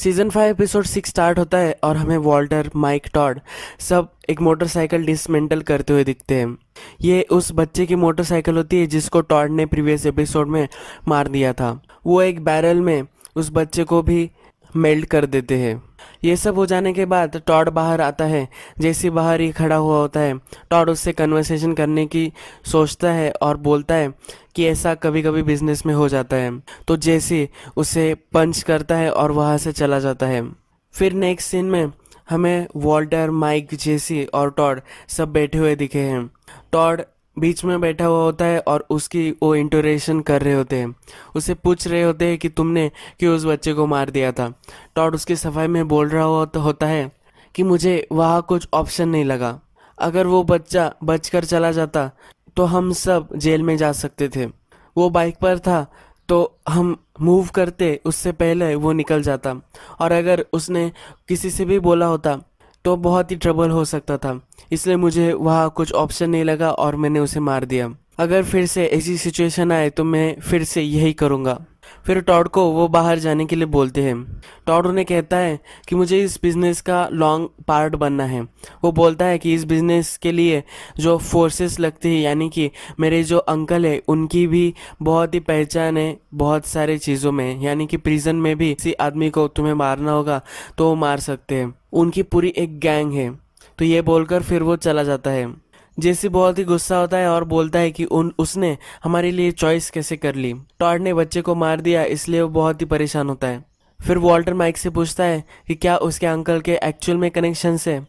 season five episode six start होता है और हमें वॉल्टर माइक टॉड सब एक मोटरसाइकिल डिसमेंटल करते हुए दिखते हैं ये उस बच्चे की मोटरसाइकिल होती है जिसको टॉड ने प्रीवियस एपिसोड में मार दिया था वो एक बैरल में उस बच्चे को भी मेल्ट कर देते हैं ये सब हो जाने के बाद टॉड बाहर आता है जैसे बाहर ही खड़ा हुआ होता है टॉड उससे कन्वर्सेशन करने की सोचता है और बोलता है कि ऐसा कभी कभी बिजनेस में हो जाता है तो जैसे उसे पंच करता है और वहाँ से चला जाता है फिर नेक्स्ट सीन में हमें वॉल्टर माइक जेसी और टॉड सब बैठे हुए दिखे हैं टॉड बीच में बैठा हुआ होता है और उसकी वो इंटोरेशन कर रहे होते हैं उसे पूछ रहे होते हैं कि तुमने क्यों उस बच्चे को मार दिया था टॉड उसकी सफाई में बोल रहा होता है कि मुझे वहाँ कुछ ऑप्शन नहीं लगा अगर वो बच्चा बच कर चला जाता तो हम सब जेल में जा सकते थे वो बाइक पर था तो हम मूव करते उससे पहले वो निकल जाता और अगर उसने किसी से भी बोला होता तो बहुत ही ट्रबल हो सकता था इसलिए मुझे वहाँ कुछ ऑप्शन नहीं लगा और मैंने उसे मार दिया अगर फिर से ऐसी सिचुएशन आए तो मैं फिर से यही करूँगा फिर टॉड को वो बाहर जाने के लिए बोलते हैं टॉड उन्हें कहता है कि मुझे इस बिज़नेस का लॉन्ग पार्ट बनना है वो बोलता है कि इस बिज़नेस के लिए जो फोर्सेस लगती है यानी कि मेरे जो अंकल है उनकी भी बहुत ही पहचान है बहुत सारे चीज़ों में यानी कि प्रिजन में भी किसी आदमी को तुम्हें मारना होगा तो वो मार सकते हैं उनकी पूरी एक गैंग है तो ये बोलकर फिर वो चला जाता है जैसे बहुत ही गुस्सा होता है और बोलता है कि उन उसने हमारे लिए चॉइस कैसे कर ली टॉड ने बच्चे को मार दिया इसलिए वो बहुत ही परेशान होता है फिर वॉल्टर माइक से पूछता है कि क्या उसके अंकल के एक्चुअल में कनेक्शन है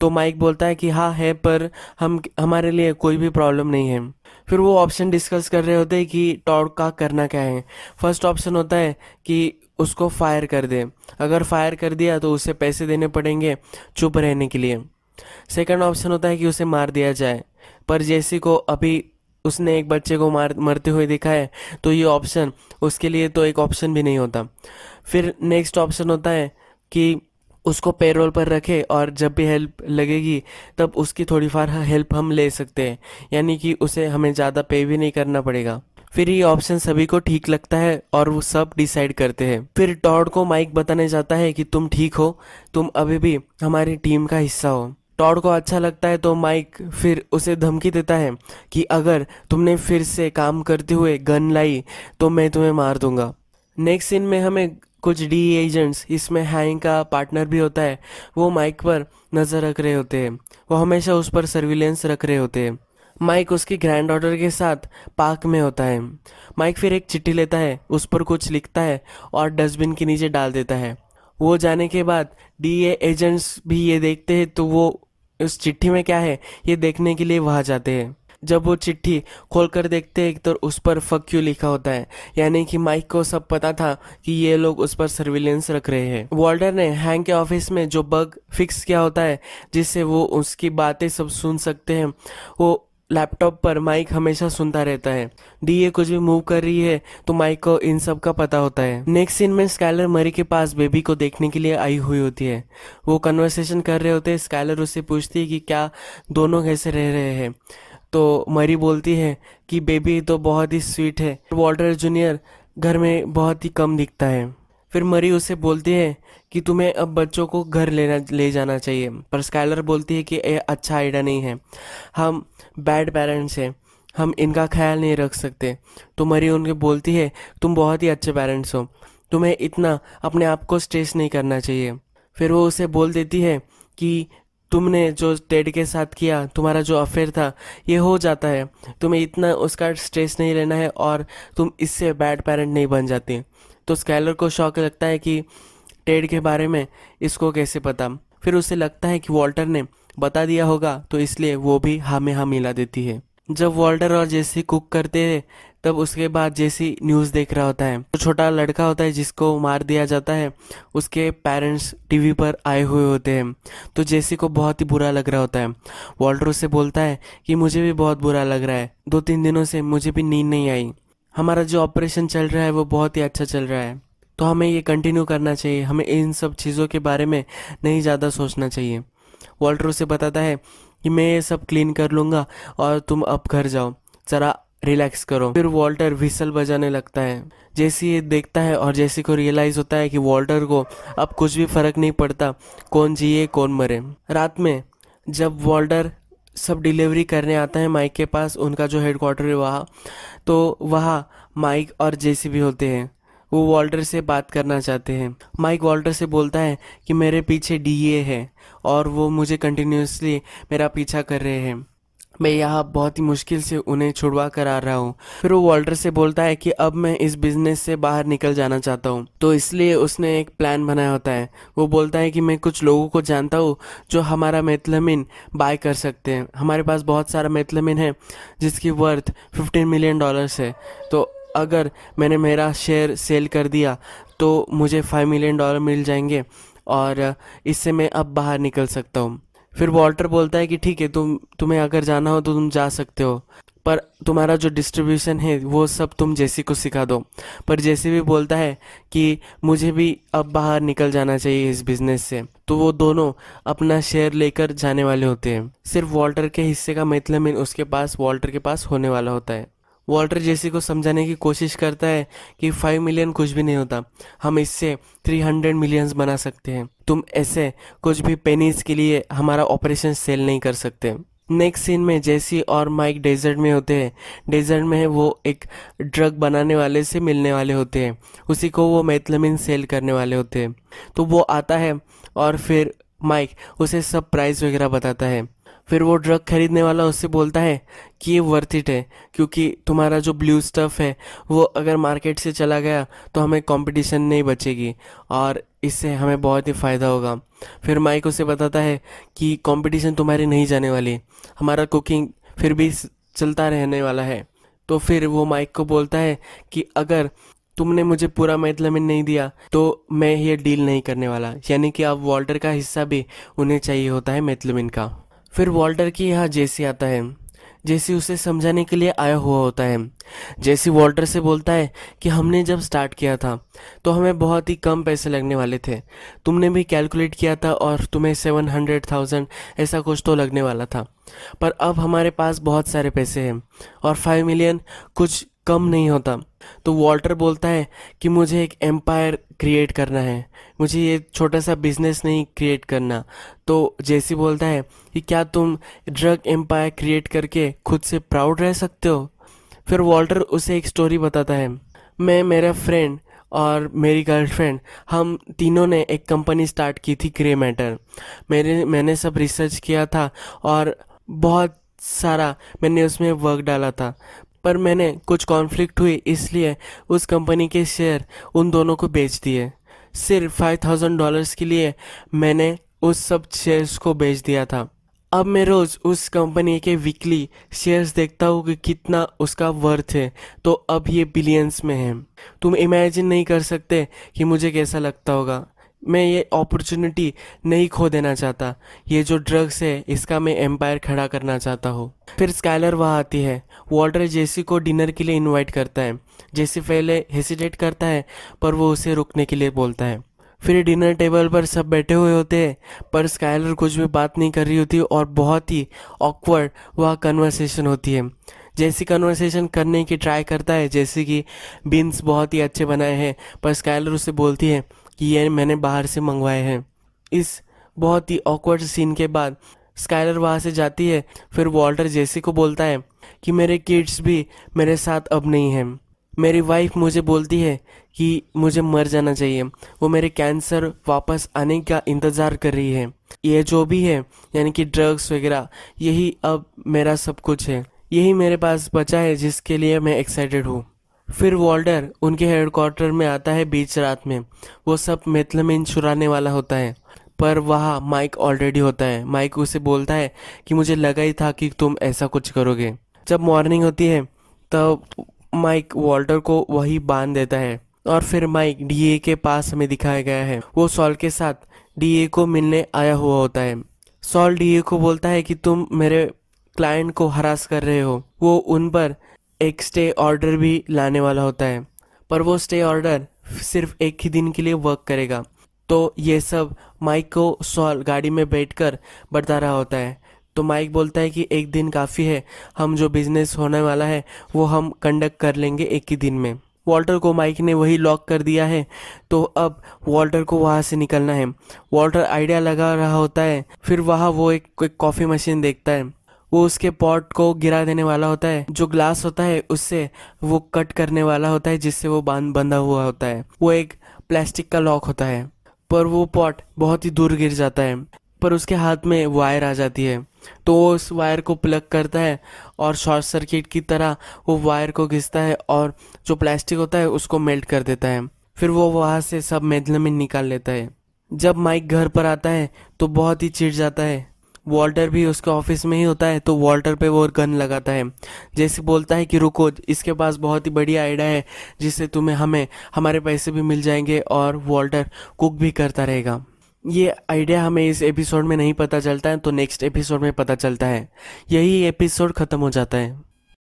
तो माइक बोलता है कि हाँ है पर हम हमारे लिए कोई भी प्रॉब्लम नहीं है फिर वो ऑप्शन डिस्कस कर रहे होते हैं कि टॉड का करना क्या है फर्स्ट ऑप्शन होता है कि उसको फायर कर दे अगर फायर कर दिया तो उसे पैसे देने पड़ेंगे चुप रहने के लिए सेकंड ऑप्शन होता है कि उसे मार दिया जाए पर जैसी को अभी उसने एक बच्चे को मार मरते हुए देखा है तो ये ऑप्शन उसके लिए तो एक ऑप्शन भी नहीं होता फिर नेक्स्ट ऑप्शन होता है कि उसको पेरोल पर रखे और जब भी हेल्प लगेगी तब उसकी थोड़ी फार हेल्प हम ले सकते हैं यानी कि उसे हमें ज़्यादा पे भी नहीं करना पड़ेगा फिर ये ऑप्शन सभी को ठीक लगता है और वो सब डिसाइड करते हैं फिर टॉड को माइक बताने जाता है कि तुम ठीक हो तुम अभी भी हमारी टीम का हिस्सा हो टॉड को अच्छा लगता है तो माइक फिर उसे धमकी देता है कि अगर तुमने फिर से काम करते हुए गन लाई तो मैं तुम्हें मार दूंगा नेक्स्ट सीन में हमें कुछ डी एजेंट्स इसमें हैंग का पार्टनर भी होता है वो माइक पर नज़र रख रहे होते हैं वो हमेशा उस पर सर्विलेंस रख रहे होते हैं माइक उसकी ग्रैंड ऑर्डर के साथ पार्क में होता है माइक फिर एक चिट्ठी लेता है उस पर कुछ लिखता है और डस्टबिन के नीचे डाल देता है वो जाने के बाद डीए एजेंट्स भी ये देखते हैं तो वो उस चिट्ठी में क्या है ये देखने के लिए वहाँ जाते हैं जब वो चिट्ठी खोल कर देखते हैं तो उस पर फक यू लिखा होता है यानी कि माइक को सब पता था कि ये लोग उस पर सर्विलेंस रख रहे हैं वॉल्डर ने हैंग के ऑफिस में जो बग फिक्स किया होता है जिससे वो उसकी बातें सब सुन सकते हैं वो लैपटॉप पर माइक हमेशा सुनता रहता है डी ए कुछ भी मूव कर रही है तो माइक को इन सब का पता होता है नेक्स्ट सीन में स्कैलर मरी के पास बेबी को देखने के लिए आई हुई होती है वो कन्वर्सेशन कर रहे होते हैं स्कैलर उससे पूछती है कि क्या दोनों कैसे रह रहे हैं तो मरी बोलती है कि बेबी तो बहुत ही स्वीट है वॉल्टर जूनियर घर में बहुत ही कम दिखता है फिर मरी उसे बोलती है कि तुम्हें अब बच्चों को घर लेना ले जाना चाहिए पर स्काइलर बोलती है कि ये अच्छा आइडिया नहीं है हम बैड पेरेंट्स हैं हम इनका ख्याल नहीं रख सकते तो मरी उनके बोलती है तुम बहुत ही अच्छे पेरेंट्स हो तुम्हें इतना अपने आप को स्ट्रेस नहीं करना चाहिए फिर वो उसे बोल देती है कि तुमने जो टेड के साथ किया तुम्हारा जो अफेयर था ये हो जाता है तुम्हें इतना उसका स्ट्रेस नहीं लेना है और तुम इससे बैड पेरेंट नहीं बन जाती तो स्कैलर को शौक लगता है कि टेड के बारे में इसको कैसे पता फिर उसे लगता है कि वॉल्टर ने बता दिया होगा तो इसलिए वो भी हा में हाँ मिला देती है जब वॉल्टर और जेसी कुक करते हैं तब उसके बाद जेसी न्यूज़ देख रहा होता है तो छोटा लड़का होता है जिसको मार दिया जाता है उसके पेरेंट्स टीवी पर आए हुए होते हैं तो जेसी को बहुत ही बुरा लग रहा होता है वॉल्टर उसे बोलता है कि मुझे भी बहुत बुरा लग रहा है दो तीन दिनों से मुझे भी नींद नहीं आई हमारा जो ऑपरेशन चल रहा है वो बहुत ही अच्छा चल रहा है तो हमें ये कंटिन्यू करना चाहिए हमें इन सब चीज़ों के बारे में नहीं ज़्यादा सोचना चाहिए वॉल्टर उसे बताता है कि मैं ये सब क्लीन कर लूँगा और तुम अब घर जाओ ज़रा रिलैक्स करो फिर वॉल्टर विसल बजाने लगता है जैसे ये देखता है और जैसे को रियलाइज़ होता है कि वॉल्टर को अब कुछ भी फ़र्क नहीं पड़ता कौन जिए कौन मरे रात में जब वॉल्टर सब डिलीवरी करने आते हैं माइक के पास उनका जो हेड क्वार्टर है वहाँ तो वहाँ माइक और भी होते हैं वो वॉल्टर से बात करना चाहते हैं माइक वॉल्टर से बोलता है कि मेरे पीछे डीए है और वो मुझे कंटिन्यूसली मेरा पीछा कर रहे हैं मैं यहाँ बहुत ही मुश्किल से उन्हें छुड़वा कर आ रहा हूँ फिर वो वॉल्टर से बोलता है कि अब मैं इस बिजनेस से बाहर निकल जाना चाहता हूँ तो इसलिए उसने एक प्लान बनाया होता है वो बोलता है कि मैं कुछ लोगों को जानता हूँ जो हमारा मेथलमिन बाय कर सकते हैं हमारे पास बहुत सारा मेथलमिन है जिसकी वर्थ फिफ्टीन मिलियन डॉलर्स है तो अगर मैंने मेरा शेयर सेल कर दिया तो मुझे फाइव मिलियन डॉलर मिल जाएंगे और इससे मैं अब बाहर निकल सकता हूँ फिर वॉल्टर बोलता है कि ठीक है तुम तुम्हें अगर जाना हो तो तुम जा सकते हो पर तुम्हारा जो डिस्ट्रीब्यूशन है वो सब तुम जेसी को सिखा दो पर जेसी भी बोलता है कि मुझे भी अब बाहर निकल जाना चाहिए इस बिज़नेस से तो वो दोनों अपना शेयर लेकर जाने वाले होते हैं सिर्फ वॉल्टर के हिस्से का मतलब उसके पास वॉल्टर के पास होने वाला होता है वॉल्टर जेसी को समझाने की कोशिश करता है कि फाइव मिलियन कुछ भी नहीं होता हम इससे थ्री हंड्रेड मिलियंस बना सकते हैं तुम ऐसे कुछ भी पेनीस के लिए हमारा ऑपरेशन सेल नहीं कर सकते नेक्स्ट सीन में जेसी और माइक डेजर्ट में होते हैं डेजर्ट में वो एक ड्रग बनाने वाले से मिलने वाले होते हैं उसी को वो मेथलमिन सेल करने वाले होते हैं तो वो आता है और फिर माइक उसे सब प्राइस वगैरह बताता है फिर वो ड्रग खरीदने वाला उससे बोलता है कि ये वर्थ इट है क्योंकि तुम्हारा जो ब्लू स्टफ़ है वो अगर मार्केट से चला गया तो हमें कंपटीशन नहीं बचेगी और इससे हमें बहुत ही फ़ायदा होगा फिर माइक उसे बताता है कि कंपटीशन तुम्हारी नहीं जाने वाली हमारा कुकिंग फिर भी चलता रहने वाला है तो फिर वो माइक को बोलता है कि अगर तुमने मुझे पूरा मेटलमिन नहीं दिया तो मैं ये डील नहीं करने वाला यानी कि अब वॉल्टर का हिस्सा भी उन्हें चाहिए होता है मेटलमिन का फिर वॉल्टर के यहाँ जेसी आता है जेसी उसे समझाने के लिए आया हुआ होता है जेसी वॉल्टर से बोलता है कि हमने जब स्टार्ट किया था तो हमें बहुत ही कम पैसे लगने वाले थे तुमने भी कैलकुलेट किया था और तुम्हें सेवन हंड्रेड थाउजेंड ऐसा कुछ तो लगने वाला था पर अब हमारे पास बहुत सारे पैसे हैं और फाइव मिलियन कुछ कम नहीं होता तो वॉल्टर बोलता है कि मुझे एक एम्पायर क्रिएट करना है मुझे ये छोटा सा बिजनेस नहीं क्रिएट करना तो जेसी बोलता है कि क्या तुम ड्रग एम्पायर क्रिएट करके खुद से प्राउड रह सकते हो फिर वॉल्टर उसे एक स्टोरी बताता है मैं मेरा फ्रेंड और मेरी गर्लफ्रेंड हम तीनों ने एक कंपनी स्टार्ट की थी ग्रे मैटर मेरे मैंने सब रिसर्च किया था और बहुत सारा मैंने उसमें वर्क डाला था पर मैंने कुछ कॉन्फ्लिक्ट हुई इसलिए उस कंपनी के शेयर उन दोनों को बेच दिए सिर्फ फाइव थाउजेंड डॉलर्स के लिए मैंने उस सब शेयर्स को बेच दिया था अब मैं रोज़ उस कंपनी के वीकली शेयर्स देखता हूँ कि कितना उसका वर्थ है तो अब ये बिलियंस में है तुम इमेजिन नहीं कर सकते कि मुझे कैसा लगता होगा मैं ये अपॉर्चुनिटी नहीं खो देना चाहता ये जो ड्रग्स है इसका मैं एम्पायर खड़ा करना चाहता हूँ फिर स्काइलर वहाँ आती है वॉल्टर जेसी को डिनर के लिए इनवाइट करता है जेसी पहले हेसिटेट करता है पर वो उसे रुकने के लिए बोलता है फिर डिनर टेबल पर सब बैठे हुए होते हैं पर स्काइलर कुछ भी बात नहीं कर रही होती और बहुत ही ऑकवर्ड वह कन्वर्सेशन होती है जैसी कन्वर्सेशन करने की ट्राई करता है जैसे कि बीन्स बहुत ही अच्छे बनाए हैं पर स्काइलर उसे बोलती है कि ये मैंने बाहर से मंगवाए हैं इस बहुत ही ऑकवर्ड सीन के बाद स्काइलर वहाँ से जाती है फिर वॉल्टर जेसी को बोलता है कि मेरे किड्स भी मेरे साथ अब नहीं हैं मेरी वाइफ मुझे बोलती है कि मुझे मर जाना चाहिए वो मेरे कैंसर वापस आने का इंतज़ार कर रही है ये जो भी है यानी कि ड्रग्स वगैरह यही अब मेरा सब कुछ है यही मेरे पास बचा है जिसके लिए मैं एक्साइटेड हूँ फिर वॉल्डर उनके हेडक्वार्टर में आता है बीच रात में वो सब मेथलमिन चुराने वाला होता है पर वहाँ माइक ऑलरेडी होता है माइक उसे बोलता है कि मुझे लगा ही था कि तुम ऐसा कुछ करोगे जब मॉर्निंग होती है तब माइक वॉल्टर को वही बांध देता है और फिर माइक डीए के पास हमें दिखाया गया है वो सॉल के साथ डीए को मिलने आया हुआ होता है सॉल डीए को बोलता है कि तुम मेरे क्लाइंट को हरास कर रहे हो वो उन पर एक स्टे ऑर्डर भी लाने वाला होता है पर वो स्टे ऑर्डर सिर्फ एक ही दिन के लिए वर्क करेगा तो ये सब माइक को सॉल गाड़ी में बैठकर बता रहा होता है तो माइक बोलता है कि एक दिन काफ़ी है हम जो बिजनेस होने वाला है वो हम कंडक्ट कर लेंगे एक ही दिन में वॉल्टर को माइक ने वही लॉक कर दिया है तो अब वॉल्टर को वहाँ से निकलना है वॉल्टर आइडिया लगा रहा होता है फिर वहाँ वो एक, एक कॉफ़ी मशीन देखता है वो उसके पॉट को गिरा देने वाला होता है जो ग्लास होता है उससे वो कट करने वाला होता है जिससे वो बांध बंधा हुआ होता है वो एक प्लास्टिक का लॉक होता है पर वो पॉट बहुत ही दूर गिर जाता है पर उसके हाथ में वायर आ जाती है तो वो उस वायर को प्लग करता है और शॉर्ट सर्किट की तरह वो वायर को घिसता है और जो प्लास्टिक होता है उसको मेल्ट कर देता है फिर वो वहाँ से सब मेदले में निकाल लेता है जब माइक घर पर आता है तो बहुत ही चिढ़ जाता है वॉल्टर भी उसके ऑफिस में ही होता है तो वॉल्टर पे वो गन लगाता है जैसे बोलता है कि रुको इसके पास बहुत ही बड़ी आइडिया है जिससे तुम्हें हमें हमारे पैसे भी मिल जाएंगे और वॉल्टर कुक भी करता रहेगा ये आइडिया हमें इस एपिसोड में नहीं पता चलता है तो नेक्स्ट एपिसोड में पता चलता है यही एपिसोड ख़त्म हो जाता है